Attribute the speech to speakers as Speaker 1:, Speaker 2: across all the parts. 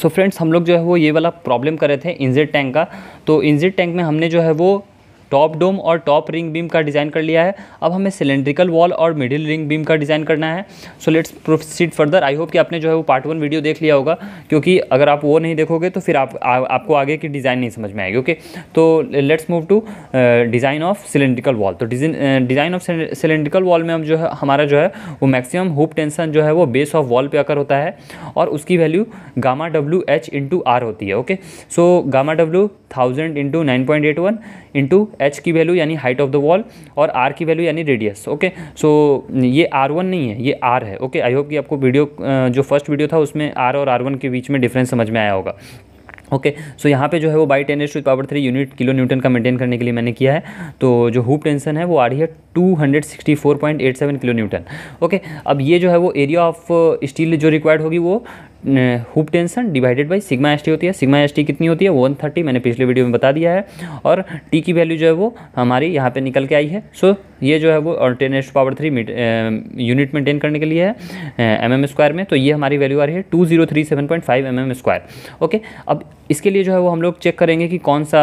Speaker 1: सो so friends हम लोग जो है वो ये वाला प्रॉब्लम कर रहे थे इंजिट टैंक का तो इंजिट टैंक में हमने जो है वो टॉप डोम और टॉप रिंग बीम का डिज़ाइन कर लिया है अब हमें सिलेंड्रिकल वॉल और मिडिल रिंग बीम का डिज़ाइन करना है so let's proceed further I hope कि आपने जो है वो पार्ट वन वीडियो देख लिया होगा क्योंकि अगर आप वो नहीं देखोगे तो फिर आप आ, आपको आगे की डिज़ाइन नहीं समझ में आएगी ओके तो let's move to design of cylindrical wall तो डिज़ाइन ऑफ सिलेंड्रिकल वॉल में हम जो है हमारा जो है वो मैक्सिमम हुप टेंशन जो है वो बेस ऑफ वॉल पर आकर होता है और उसकी value gamma W H into R होती है okay so gamma W thousand into nine point eight one into H की वैल्यू यानी हाइट ऑफ द वॉल और आर की वैल्यू यानी रेडियस ओके सो ये आर वन नहीं है ये आर है ओके आई होप कि आपको वीडियो जो फर्स्ट वीडियो था उसमें आर और आर वन के बीच में डिफरेंस समझ में आया होगा ओके okay, सो so यहाँ पे जो है वो by ten H two power three unit kilo newton का मेंटेन करने के लिए मैंने किया है तो जो हुप टेंशन है वो आ रही है 264.87 किलो न्यूटन ओके अब ये जो है वो एरिया ऑफ स्टील जो रिक्वायर्ड होगी वो hoop tension divided by sigma S होती है सिग्मा एस कितनी होती है वन थर्टी मैंने पिछले वीडियो में बता दिया है और टी की वैल्यू जो है वो हमारी यहाँ पे निकल के आई है सो so, ये जो है वो और ten S power three unit maintain करने के लिए है एम एम स्क्वायर में तो ये हमारी वैल्यू आ रही है two zero three seven point five M M square okay अब इसके लिए जो है वो हम लोग चेक करेंगे कि कौन सा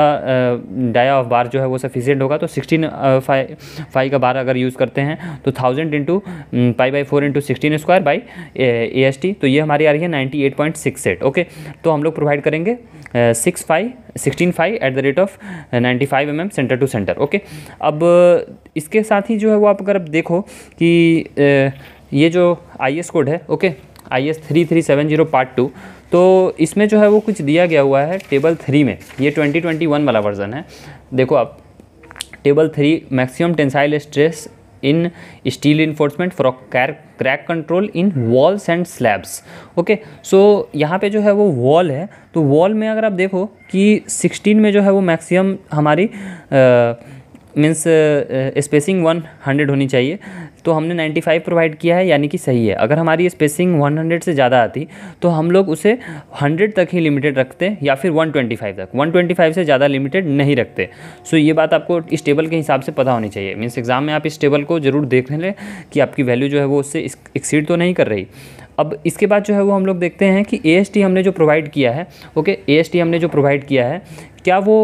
Speaker 1: डाया ऑफ बार जो है वो सफिशियंट होगा तो सिक्सटीन फाइव फाइव का बार अगर यूज़ करते हैं तो thousand into pi by four into sixteen square by A S T तो ये हमारी आ रही है नाइन 98.68 ओके तो हम लोग प्रोवाइड करेंगे six five sixteen five at the rate of ninety five M centre to centre okay अब इसके साथ ही जो है वो आप अगर अब देखो कि ये जो आई कोड है okay I S three three seven zero part two तो इसमें जो है वो कुछ दिया गया हुआ है टेबल थ्री में ये ट्वेंटी ट्वेंटी वन वाला वर्जन है देखो आप table three maximum tensile stress in steel reinforcement for crack control in walls and slabs okay so यहाँ पे जो है वो वॉल है तो वॉल में अगर आप देखो कि 16 में जो है वो मैक्सिमम हमारी आ, मीन्स स्पेसिंग वन हंड्रेड होनी चाहिए तो हमने नाइन्टी फाइव प्रोवाइड किया है यानी कि सही है अगर हमारी स्पेसिंग वन हंड्रेड से ज़्यादा आती तो हम लोग उसे हंड्रेड तक ही लिमिटेड रखते या फिर वन ट्वेंटी फाइव तक वन ट्वेंटी फाइव से ज़्यादा लिमिटेड नहीं रखते सो ये बात आपको इस टेबल के हिसाब से पता होनी चाहिए मीन्स एग्ज़ाम में आप इस टेबल को ज़रूर देख लें कि आपकी वैल्यू जो है वो उससे एक्सीड तो नहीं कर रही अब इसके बाद जो है वो हम लोग देखते हैं कि ए हमने जो प्रोवाइड किया है ओके ए हमने जो प्रोवाइड किया है क्या वो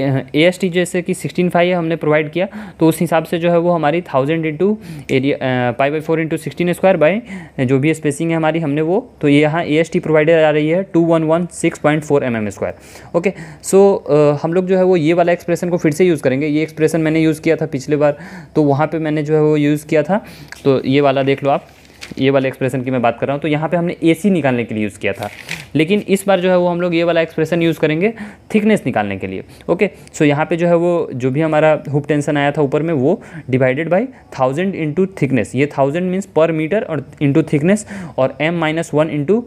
Speaker 1: ए एस टी जैसे कि सिक्सटीन फाइव है हमने प्रोवाइड किया तो उस हिसाब से जो है वो हमारी thousand into area five by four into sixteen square by जो भी स्पेसिंग है हमारी हमने वो तो ये यहाँ ए एस टी प्रोवाइडेड आ रही है two one one six point four M M square okay so हम लोग जो है वो ये वाला एक्सप्रेशन को फिर से यूज़ करेंगे ये एक्सप्रेशन मैंने यूज़ किया था पिछले बार तो वहाँ पर मैंने जो है वो यूज़ किया था तो ये वाला देख लो आप ये वाला एक्सप्रेशन की मैं बात कर रहा हूँ तो यहाँ पे हमने ए सी निकालने के लिए यूज़ किया था लेकिन इस बार जो है वो हम लोग ये वाला एक्सप्रेशन यूज़ करेंगे थिकनेस निकालने के लिए ओके सो यहाँ पे जो है वो जो भी हमारा हुप टेंशन आया था ऊपर में वो divided by thousand into thickness ये थाउजेंड मीन्स पर मीटर और इंटू थिकनेस और M minus one into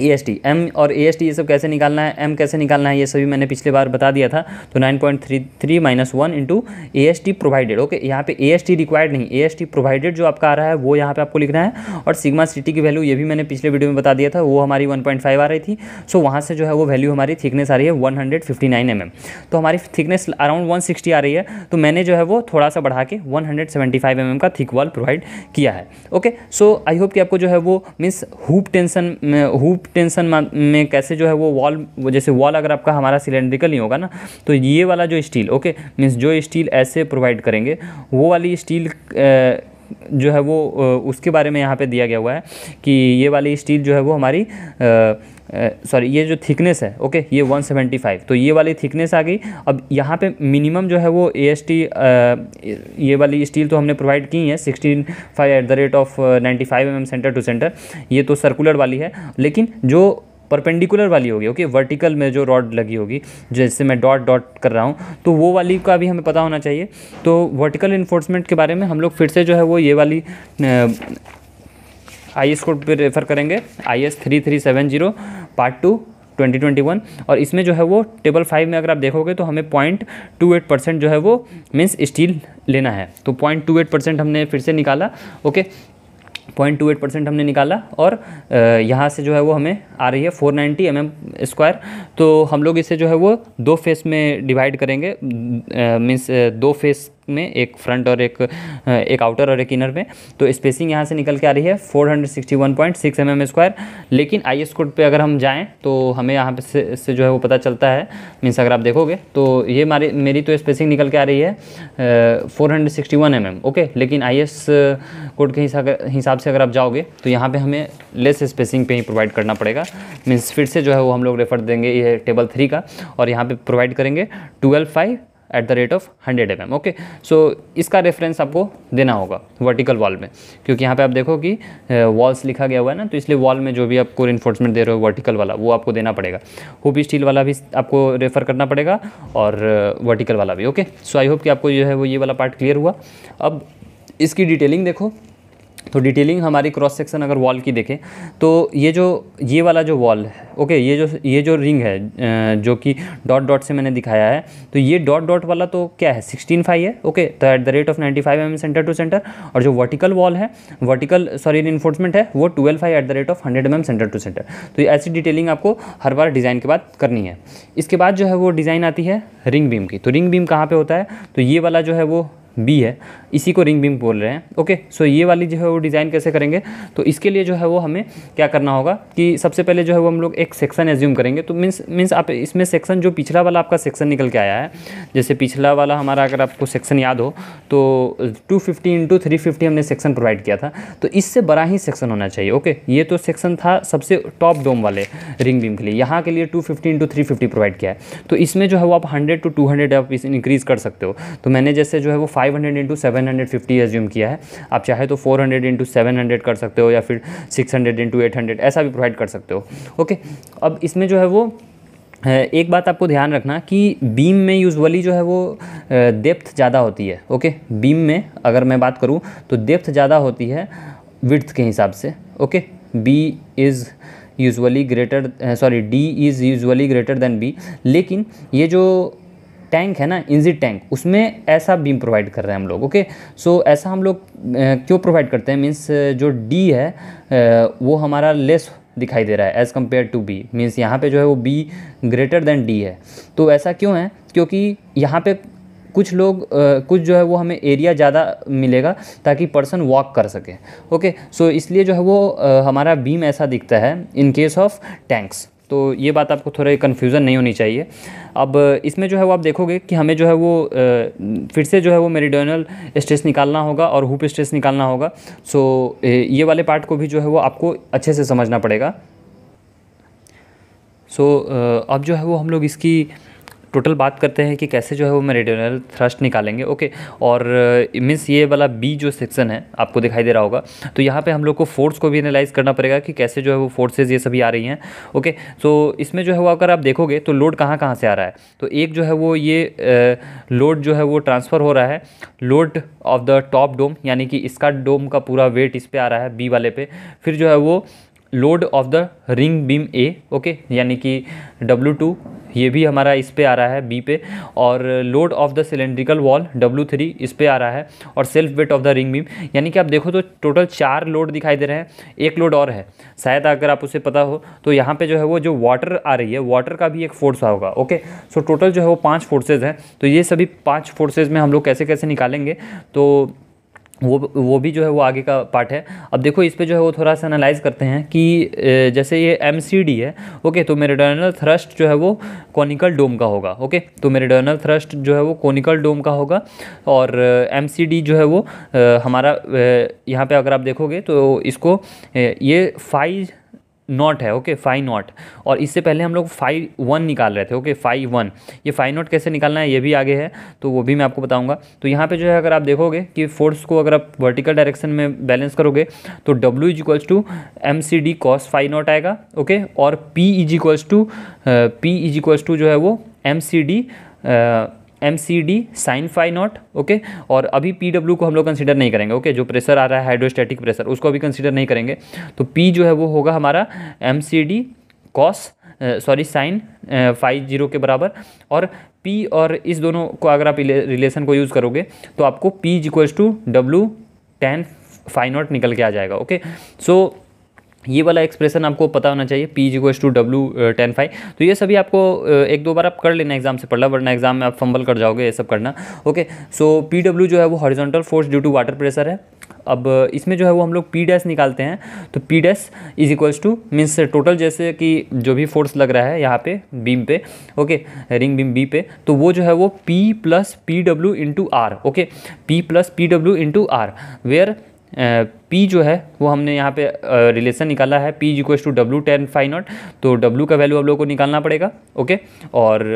Speaker 1: A S T M और ए एस टी ये सब कैसे निकालना है एम कैसे निकालना है ये सभी मैंने पिछले बार बता दिया था तो nine point three three minus one into A S T provided okay यहाँ पे ए एस टी रिक्वायर्ड नहीं ए एस टी प्रोवाइडेड जो आपका आ रहा है वो यहाँ पे आपको लिखना है और सिग्मा सिटी की वैल्यू ये भी मैंने पिछले वीडियो में बता दिया था वो हमारी वन पॉइंट फाइव आ रही थी सो वहाँ से जो है वो वैल्यू हमारी थिकनेस आ रही है one hundred fifty nine M M तो हमारी थिकनेस अराउंड वन सिक्सटी आ रही है तो मैंने जो है वो थोड़ा सा बढ़ा के one hundred seventy five M M का थिक वॉल प्रोवाइड किया है ओके सो आई होप कि आपको जो है वो means hoop tension hoop hook tension में कैसे जो है वो वॉल जैसे वॉल अगर आपका हमारा सिलेंड्रिकल नहीं होगा ना तो ये वाला जो स्टील ओके मीन्स जो स्टील ऐसे प्रोवाइड करेंगे वो वाली स्टील जो है वो उसके बारे में यहाँ पे दिया गया हुआ है कि ये वाली स्टील जो है वो हमारी सॉरी ये जो थिकनेस है ओके ये 175 तो ये वाली थिकनेस आ गई अब यहाँ पे मिनिमम जो है वो ए एस टी ये वाली स्टील तो हमने प्रोवाइड की है sixteen five at the rate of ninety five M M centre to centre ये तो सर्कुलर वाली है लेकिन जो परपेंडिकुलर वाली होगी ओके वर्टिकल में जो रॉड लगी होगी जैसे मैं डॉट डॉट कर रहा हूँ तो वो वाली का भी हमें पता होना चाहिए तो वर्टिकल इन्फोर्समेंट के बारे में हम लोग फिर से जो है वो ये वाली आई एस कोड पर रेफ़र करेंगे I S three three seven zero part two 2021 और इसमें जो है वो टेबल फाइव में अगर आप देखोगे तो हमें पॉइंट टू एट परसेंट जो है वो मीन्स स्टील लेना है तो पॉइंट टू एट परसेंट हमने फिर से निकाला okay point two eight percent हमने निकाला और यहाँ से जो है वो हमें आ रही है four ninety M M square तो हम लोग इसे जो है वो दो फेस में डिवाइड करेंगे मीन्स दो फेस में एक फ्रंट और एक एक आउटर और एक इनर में तो स्पेसिंग यहाँ से निकल के आ रही है 461.6 mm स्क्वायर लेकिन आई एस कोड पर अगर हम जाएँ तो हमें यहाँ पे से, से जो है वो पता चलता है मीन्स अगर आप देखोगे तो ये मारी मेरी तो स्पेसिंग निकल के आ रही है फोर हंड्रेड mm, ओके लेकिन आई एस कोड के हिसाब से अगर आप जाओगे तो यहाँ पर हमें लेस स्पेसिंग पे ही प्रोवाइड करना पड़ेगा मीन्स फिर से जो है वो हम लोग रेफर देंगे ये टेबल थ्री का और यहाँ पर प्रोवाइड करेंगे twelve five at the rate of hundred M okay so इसका रेफरेंस आपको देना होगा वर्टिकल वॉल में क्योंकि यहाँ पे आप देखो कि वॉल्स लिखा गया हुआ है ना तो इसलिए वॉल में जो भी आपको इन्फोर्समेंट दे रहे हो वर्टिकल वाला वो आपको देना पड़ेगा हुप स्टील वाला भी आपको रेफर करना पड़ेगा और वर्टिकल वाला भी ओके सो आई होप कि आपको जो है वो ये वाला पार्ट क्लियर हुआ अब इसकी डिटेलिंग देखो तो डिटेलिंग हमारी क्रॉस सेक्शन अगर वॉल की देखें तो ये जो ये वाला जो वॉल है ओके ये जो ये जो रिंग है जो कि डॉट डॉट से मैंने दिखाया है तो ये डॉट डॉट वाला तो क्या है सिक्सटीन फाइव है ओके तो at the rate of ninety five M centre to centre और जो वर्टिकल वॉल है वर्टिकल सॉरी इन्फोर्समेंट है वो twelve five at the rate of hundred M centre to centre तो ऐसी डिटेलिंग आपको हर बार डिज़ाइन के बाद करनी है इसके बाद जो है वो डिज़ाइन आती है रिंग बीम की तो रिंग बीम कहाँ पर होता है तो ये वाला जो है वो बी है इसी को रिंग बीम बोल रहे हैं ओके सो ये वाली जो है वो डिज़ाइन कैसे करेंगे तो इसके लिए जो है वो हमें क्या करना होगा कि सबसे पहले जो है वो हम लोग एक सेक्शन एज्यूम करेंगे तो मीन्स मीन्स आप इसमें सेक्शन जो पिछला वाला आपका सेक्शन निकल के आया है जैसे पिछला वाला हमारा अगर आपको सेक्शन याद हो तो two fifty into three fifty हमने सेक्शन प्रोवाइड किया था तो इससे बड़ा ही सेक्शन होना चाहिए ओके ये तो सेक्शन था सबसे टॉप डोम वाले रिंग बीम के लिए यहाँ के लिए two fifty into three fifty provide किया है तो इसमें जो है वो आप हंड्रेड टू टू हंड्रेड आप इस इंक्रीज़ कर सकते हो तो मैंने जैसे जो है वो five hundred into seven 750 assume किया है आप चाहे तो 400 हंड्रेड इंटू सेवन कर सकते हो या फिर 600 हंड्रेड इंटू एट ऐसा भी प्रोवाइड कर सकते हो ओके अब इसमें जो है वो एक बात आपको ध्यान रखना कि बीम में यूजुअली जो है वो डेप्थ ज़्यादा होती है ओके बीम में अगर मैं बात करूँ तो डेप्थ ज़्यादा होती है विड्थ के हिसाब से okay B is usually greater sorry D is usually greater than B लेकिन ये जो टैंक है ना इंजी टैंक उसमें ऐसा बीम प्रोवाइड कर रहे हैं हम लोग ओके सो so, ऐसा हम लोग क्यों प्रोवाइड करते हैं मीन्स जो डी है वो हमारा लेस दिखाई दे रहा है as compared to B means यहाँ पे जो है वो बी ग्रेटर देन डी है तो ऐसा क्यों है क्योंकि यहाँ पे कुछ लोग कुछ जो है वो हमें एरिया ज़्यादा मिलेगा ताकि पर्सन वॉक कर सके ओके सो so, इसलिए जो है वो हमारा बीम ऐसा दिखता है इन केस ऑफ टैंक्स तो ये बात आपको थोड़ा कन्फ्यूज़न नहीं होनी चाहिए अब इसमें जो है वो आप देखोगे कि हमें जो है वो फिर से जो है वो मेरिडोनल स्ट्रेस निकालना होगा और हुप स्ट्रेस निकालना होगा सो ये वाले पार्ट को भी जो है वो आपको अच्छे से समझना पड़ेगा सो अब जो है वो हम लोग इसकी टोटल बात करते हैं कि कैसे जो है वो मेरिडियनल थ्रस्ट निकालेंगे ओके और मीन्स ये वाला बी जो सेक्शन है आपको दिखाई दे रहा होगा तो यहाँ पे हम लोग को फोर्स को भी एनालाइज करना पड़ेगा कि कैसे जो है वो फोर्सेज ये सभी आ रही हैं ओके तो इसमें जो है वो अगर आप देखोगे तो लोड कहाँ कहाँ से आ रहा है तो एक जो है वो ये लोड जो है वो ट्रांसफ़र हो रहा है load of the top dome यानी कि इसका डोम का पूरा वेट इस पर आ रहा है बी वाले पे फिर जो है वो load of the ring beam A okay यानी कि डब्ल्यू टू ये भी हमारा इस पर आ रहा है बी पे और load of the cylindrical wall W three इस पर आ रहा है और self weight of the ring beam यानी कि आप देखो तो टोटल चार लोड दिखाई दे रहे हैं एक लोड और है शायद अगर आप उसे पता हो तो यहाँ पे जो है वो जो वाटर आ रही है वाटर का भी एक फोर्स होगा ओके सो टोटल जो है वो पाँच फोर्सेज हैं तो ये सभी पाँच फोर्सेज में हम लोग कैसे कैसे निकालेंगे तो वो वो भी जो है वो आगे का पार्ट है अब देखो इस पे जो है वो थोड़ा सा एनालाइज करते हैं कि जैसे ये एम है ओके तो डर्नल थ्रस्ट जो है वो कॉनिकल डोम का होगा ओके तो डर्नल थ्रस्ट जो है वो कॉनिकल डोम का होगा और एम जो है वो हमारा यहाँ पर अगर आप देखोगे तो इसको ये फाइव नॉट है ओके फाइव नॉट और इससे पहले हम लोग फाइव वन निकाल रहे थे ओके फाइव वन ये फाइव नॉट कैसे निकालना है ये भी आगे है तो वो भी मैं आपको बताऊंगा तो यहाँ पे जो है अगर आप देखोगे कि फोर्स को अगर आप वर्टिकल डायरेक्शन में बैलेंस करोगे तो W is equals to M C D cos five naught आएगा ओके और P is equals to P is equals to जो है वो M C D M C D sine phi naught okay और अभी पी डब्ल्यू को हम लोग कंसिडर नहीं करेंगे ओके okay? जो प्रेशर आ रहा है हाइड्रोस्टैटिक प्रेशर उसको अभी कंसिडर नहीं करेंगे तो पी जो है वो होगा हमारा M C D cos sorry sine five zero के बराबर और पी और इस दोनों को अगर आप रिलेशन को यूज़ करोगे तो आपको P equals to W tan five naught निकल के आ जाएगा ओके okay? सो so, ये वाला एक्सप्रेशन आपको पता होना चाहिए P G to W tan five तो ये सभी आपको uh, एक दो बार आप कर लेना एग्जाम से पढ़ना वरना एग्जाम में आप फंबल कर जाओगे ये सब करना ओके सो पी डब्ल्यू जो है वो horizontal force due to water pressure है अब uh, इसमें जो है वो हम लोग पी डैश निकालते हैं तो P dash is equals to means total जैसे कि जो भी फोर्स लग रहा है यहाँ पे बीम पे ओके रिंग बीम बी पे तो वो जो है वो P plus P W into R okay P plus P W into R where P जो है वो हमने यहाँ पे रिलेशन निकाला है P equals to W tan five naught तो डब्ल्यू का वैल्यू आप लोगों को निकालना पड़ेगा ओके और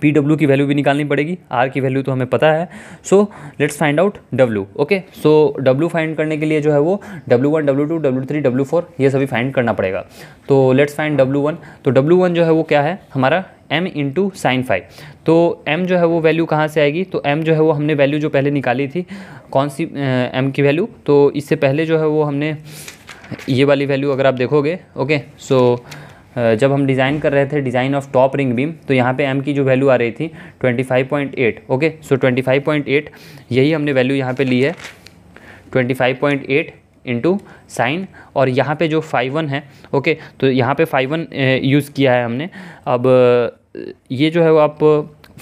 Speaker 1: पी डब्ल्यू की वैल्यू भी निकालनी पड़ेगी आर की वैल्यू तो हमें पता है so let's find out W okay so W find करने के लिए जो है वो W one W two W three W four ये सभी फाइंड करना पड़ेगा तो लेट्स फाइंड डब्ल्यू वन तो डब्ल्यू वन जो है वो क्या है हमारा एम इंटू साइन फाइव तो एम जो है वो वैल्यू कहाँ से आएगी तो एम जो है वो हमने वैल्यू जो पहले निकाली थी कौन सी एम की वैल्यू तो इससे पहले जो है वो हमने ये वाली वैल्यू अगर आप देखोगे ओके सो so, जब हम डिज़ाइन कर रहे थे design of top ring beam तो यहाँ पे एम की जो वैल्यू आ रही थी 25.8 ओके सो 25.8 यही हमने वैल्यू यहाँ पे ली है 25.8 इंटू साइन और यहाँ पे जो फाइव वन है ओके तो यहाँ पे फाइव वन यूज़ किया है हमने अब ये जो है वो आप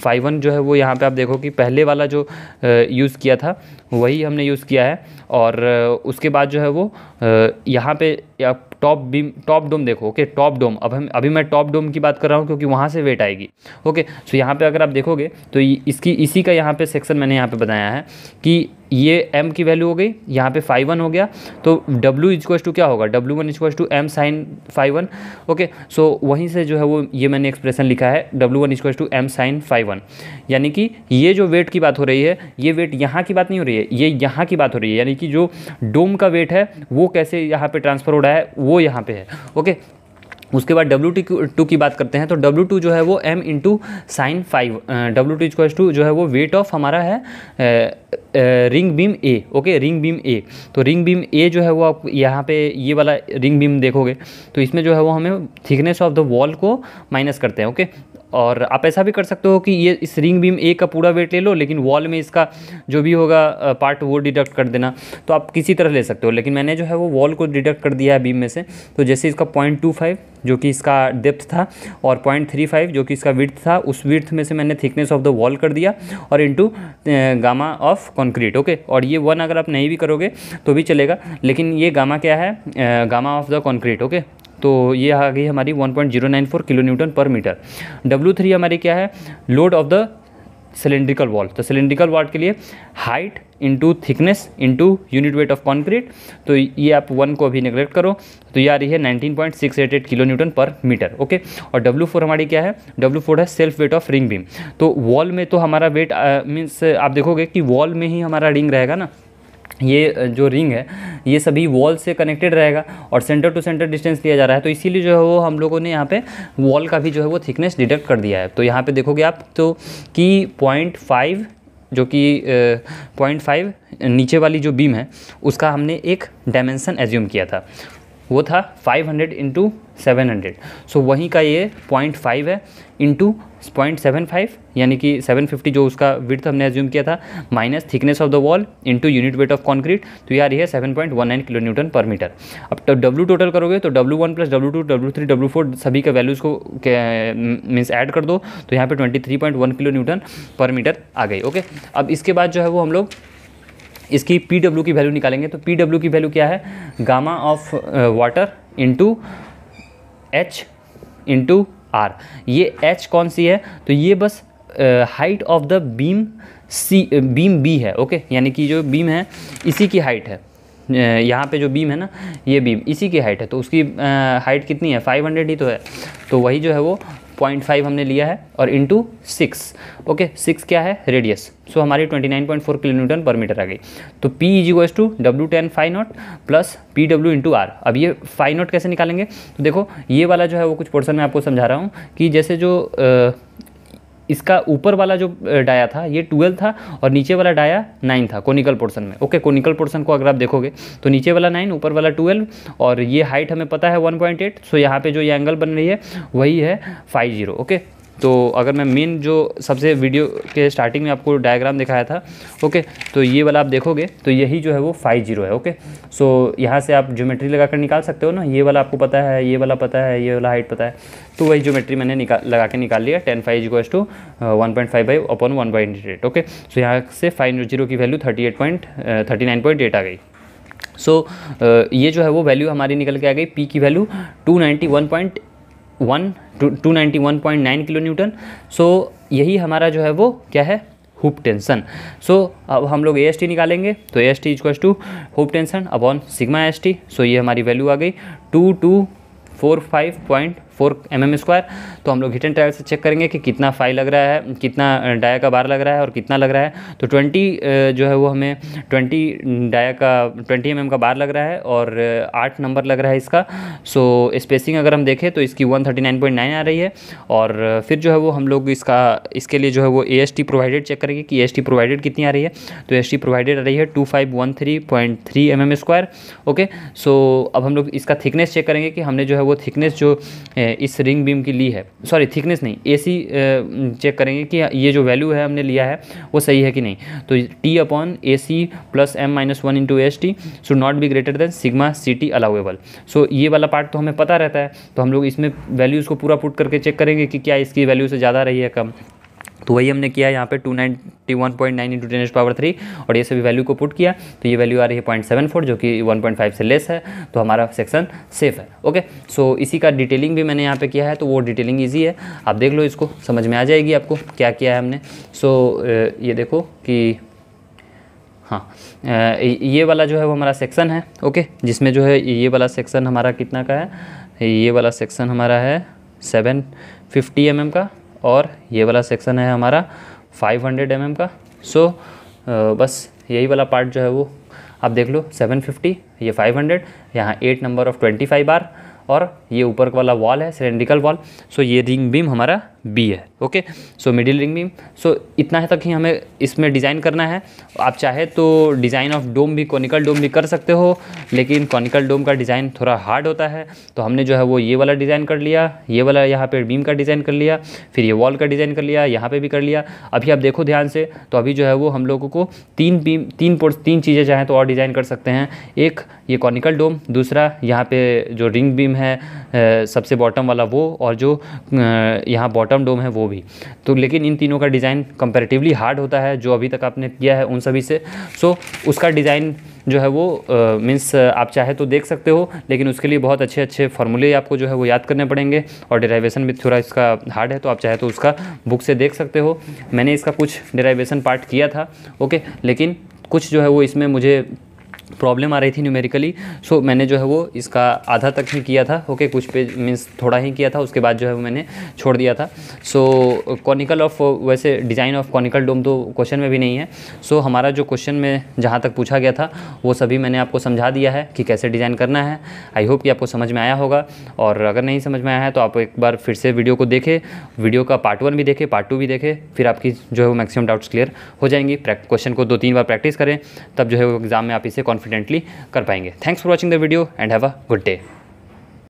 Speaker 1: फाइव वन जो है वो यहाँ पे आप देखो कि पहले वाला जो यूज़ किया था वही हमने यूज़ किया है और उसके बाद जो है वो यहाँ पे आप टॉप बीम टॉप डोम देखो ओके टॉप डोम अब हम अभी मैं टॉप डोम की बात कर रहा हूँ क्योंकि वहाँ से वेट आएगी ओके सो यहाँ पर अगर आप देखोगे तो इसकी इसी का यहाँ पर सेक्शन मैंने यहाँ पर बताया है कि ये m की वैल्यू हो गई यहाँ पे फाइव वन हो गया तो w इजक्वस टू क्या होगा w one is equals to M sine five one okay so वहीं से जो है वो ये मैंने एक्सप्रेशन लिखा है w one is equals to M sine five one यानी कि ये जो वेट की बात हो रही है ये वेट यहाँ की बात नहीं हो रही है ये यहाँ की बात हो रही है यानी कि जो डोम का वेट है वो कैसे यहाँ पर ट्रांसफ़र हो रहा है वो यहाँ पर है ओके उसके बाद डब्ल्यू टी टू की बात करते हैं तो डब्ल्यू टू जो है वो M into sine five W two equal to जो है वो वेट ऑफ हमारा है ring beam A okay ring beam A तो रिंग बीम ए जो है वो आप यहाँ पे ये वाला रिंग बीम देखोगे तो इसमें जो है वो हमें थिकनेस ऑफ द वॉल को माइनस करते हैं ओके और आप ऐसा भी कर सकते हो कि ये इस रिंग बीम ए का पूरा वेट ले लो लेकिन वॉल में इसका जो भी होगा पार्ट वो डिडक्ट कर देना तो आप किसी तरह ले सकते हो लेकिन मैंने जो है वो वॉल को डिडक्ट कर दिया है बीम में से तो जैसे इसका पॉइंट टू फाइव जो कि इसका डेप्थ था और पॉइंट थ्री फाइव जो कि इसका विर्थ था उस विर्थ में से मैंने थिकनेस ऑफ द वॉल कर दिया और into gamma of concrete okay और ये वन अगर आप नहीं भी करोगे तो भी चलेगा लेकिन ये गामा क्या है gamma of the concrete okay तो ये आ गई हमारी 1.094 किलो न्यूटन पर मीटर डब्ल्यू थ्री हमारी क्या है load of the cylindrical wall तो सिलेंड्रिकल वॉल के लिए height into thickness into unit weight of concrete तो ये आप वन को अभी निगलेक्ट करो तो ये आ रही है nineteen point six eight eight kilo newton पर मीटर ओके और डब्ल्यू फोर हमारी क्या है डब्ल्यू फोर है self weight of ring beam तो वॉल में तो हमारा वेट मीन्स आप देखोगे कि वॉल में ही हमारा रिंग रहेगा ना ये जो रिंग है ये सभी वॉल से कनेक्टेड रहेगा और सेंटर टू सेंटर डिस्टेंस दिया जा रहा है तो इसीलिए जो है वो हम लोगों ने यहाँ पे वॉल का भी जो है वो थिकनेस डिटेक्ट कर दिया है तो यहाँ पे देखोगे आप तो कि पॉइंट फाइव जो कि पॉइंट फाइव नीचे वाली जो बीम है उसका हमने एक डायमेंसन एज्यूम किया था वो था 500 हंड्रेड इंटू सेवन सो वहीं का ये पॉइंट फाइव है इंटू पॉइंट सेवन फाइव यानी कि सेवन फिफ्टी जो उसका विर्थ हमने एज्यूम किया था minus thickness of the wall into unit weight of concrete तो यार ये है seven point one nine kilo newton पर मीटर अब तो डब्ल्यू टोटल करोगे तो W one plus W two W three W four सभी का वैल्यूज़ को मीन्स ऐड कर दो तो यहाँ पे twenty three point one kilo newton पर मीटर आ गई ओके अब इसके बाद जो है वो हम लोग इसकी पी डब्ल्यू की वैल्यू निकालेंगे तो पी डब्ल्यू की वैल्यू क्या है gamma of water into H into R ये एच कौन सी है तो ये बस height of the beam C beam B है ओके यानी कि जो बीम है इसी की हाइट है uh, यहाँ पे जो बीम है ना ये बीम इसी की हाइट है तो उसकी हाइट uh, कितनी है 500 ही तो है तो वही जो है वो पॉइंट फाइव हमने लिया है और इंटू सिक्स ओके सिक्स क्या है रेडियस सो so, हमारी twenty nine point four kilometre पर मीटर आ गई तो P is equals to W tan five naught plus P W into R अब ये फाइव नॉट कैसे निकालेंगे तो देखो ये वाला जो है वो कुछ पोर्सन में आपको समझा रहा हूँ कि जैसे जो इसका ऊपर वाला जो डाया था ये ट्वेल्व था और नीचे वाला डाया नाइन था कोनिकल पोर्सन में ओके कोनिकल पोर्सन को अगर आप देखोगे तो नीचे वाला नाइन ऊपर वाला ट्वेल्व और ये हाइट हमें पता है वन पॉइंट एट सो यहाँ पर जो ये एंगल बन रही है वही है फाइव जीरो ओके तो अगर मैं मेन जो सबसे वीडियो के स्टार्टिंग में आपको डायग्राम दिखाया था ओके तो ये वाला आप देखोगे तो यही जो है वो फाइव जीरो है ओके सो यहाँ से आप ज्योमेट्री लगा कर निकाल सकते हो ना ये वाला आपको पता है ये वाला पता है ये वाला हाइट पता है तो वही ज्योमेट्री मैंने निकाल लगा के निकाल लिया tan five is to one point five five upon one point eight okay so यहाँ से फाइव जीरो की वैल्यू thirty eight point thirty nine point eight आ गई सो so, uh, ये जो है वो वैल्यू हमारी निकल के आ गई पी की value two ninety one point one two ninety one point nine kilo newton so यही हमारा जो है वो क्या है हुप टेंशन सो अब हम लोग ए एस टी निकालेंगे तो ए एस टी इजक्वस to hoop tension upon sigma S T so ये हमारी वैल्यू आ गई two two four five point four M M square तो हम लोग हिट एंड ट्रायल से चेक करेंगे कि कितना फाइल लग रहा है कितना डाया का बार लग रहा है और कितना लग रहा है तो ट्वेंटी जो है वो हमें ट्वेंटी डाया का ट्वेंटी एम mm का बार लग रहा है और आठ नंबर लग रहा है इसका सो स्पेसिंग अगर हम देखें तो इसकी one thirty nine point nine आ रही है और फिर जो है वो हम लोग इसका इसके लिए जो है वो A S T provided check करेंगे कि ए एस टी प्रोवाइडेड कितनी आ रही है तो एस टी प्रोवाइडेड आ रही है two five one three point three M M square okay so अब हम लोग इसका थिकनेस चेक करेंगे कि हमने जो है वो थिकनेस जो ए, इस रिंग बीम की ली है सॉरी थिकनेस नहीं एसी चेक करेंगे कि ये जो वैल्यू है हमने लिया है वो सही है कि नहीं तो T upon A C plus M minus one into S T should not be greater than sigma C T allowable so ये वाला पार्ट तो हमें पता रहता है तो हम लोग इसमें वैल्यूज़ को पूरा पुट करके चेक करेंगे कि क्या इसकी वैल्यू से ज़्यादा रही है कम तो वही हमने किया यहाँ पे two ninety one point nine into ten power three और ये सभी वैल्यू को पुट किया तो ये वैल्यू आ रही है पॉइंट सेवन फोर जो कि वन पॉइंट फाइव से लेस है तो हमारा सेक्शन सेफ है ओके सो so, इसी का डिटेलिंग भी मैंने यहाँ पे किया है तो वो डिटेलिंग ईजी है आप देख लो इसको समझ में आ जाएगी आपको क्या किया है हमने सो so, ये देखो कि हाँ ये वाला जो है वो हमारा सेक्शन है ओके जिसमें जो है ये वाला सेक्शन हमारा कितना का है ये वाला सेक्शन हमारा है सेवन फिफ्टी एम का और ये वाला सेक्शन है हमारा 500 हंड्रेड mm का सो बस यही वाला पार्ट जो है वो आप देख लो 750 ये 500 हंड्रेड यहाँ एट नंबर ऑफ 25 बार और ये ऊपर वाला वॉल है सिलेंड्रिकल वॉल सो ये रिंग बीम हमारा बी है okay so middle ring beam so इतना है तक ही हमें इसमें डिज़ाइन करना है आप चाहे तो डिज़ाइन ऑफ डोम भी कॉनिकल डोम भी कर सकते हो लेकिन कॉनिकल डोम का डिज़ाइन थोड़ा हार्ड होता है तो हमने जो है वो ये वाला डिज़ाइन कर लिया ये वाला यहाँ पर बीम का डिज़ाइन कर लिया फिर ये वॉल का डिज़ाइन कर लिया यहाँ पर भी कर लिया अभी आप देखो ध्यान से तो अभी जो है वो हम लोगों को तीन बीम तीन पोर्ट तीन चीज़ें चाहें तो और डिज़ाइन कर सकते हैं एक ये कॉनिकल डोम दूसरा यहाँ पर जो रिंग बीम है सबसे बॉटम वाला वो और जो यहाँ बॉटम बॉटम डोम है वो भी तो लेकिन इन तीनों का डिज़ाइन कंपेरेटिवली हार्ड होता है जो अभी तक आपने किया है उन सभी से सो so, उसका डिज़ाइन जो है वो मीन्स आप चाहे तो देख सकते हो लेकिन उसके लिए बहुत अच्छे अच्छे फॉर्मूले आपको जो है वो याद करने पड़ेंगे और डेराइवेशन भी थोड़ा इसका हार्ड है तो आप चाहे तो उसका बुक से देख सकते हो मैंने इसका कुछ डेराइवेशन पार्ट किया था ओके लेकिन कुछ जो है वो इसमें मुझे प्रॉब्लम आ रही थी न्यूमेरिकली सो so, मैंने जो है वो इसका आधा तक ही किया था ओके okay, कुछ पेज मीन्स थोड़ा ही किया था उसके बाद जो है वो मैंने छोड़ दिया था सो कॉनिकल ऑफ वैसे डिज़ाइन ऑफ कॉनिकल डोम तो क्वेश्चन में भी नहीं है सो so, हमारा जो क्वेश्चन में जहाँ तक पूछा गया था वो सभी मैंने आपको समझा दिया है कि कैसे डिज़ाइन करना है आई होप कि आपको समझ में आया होगा और अगर नहीं समझ में आया है तो आप एक बार फिर से वीडियो को देखें वीडियो का पार्ट वन भी देखें पार्ट टू भी देखें फिर आपकी जो है वो मैक्सिमम डाउट्स क्लियर हो जाएंगी क्वेश्चन को दो तीन बार प्रैक्टिस करें तब जो है वो एग्ज़ाम में आप इसे कॉन्फिडेंटली कर पाएंगे thanks for watching the video and have a good day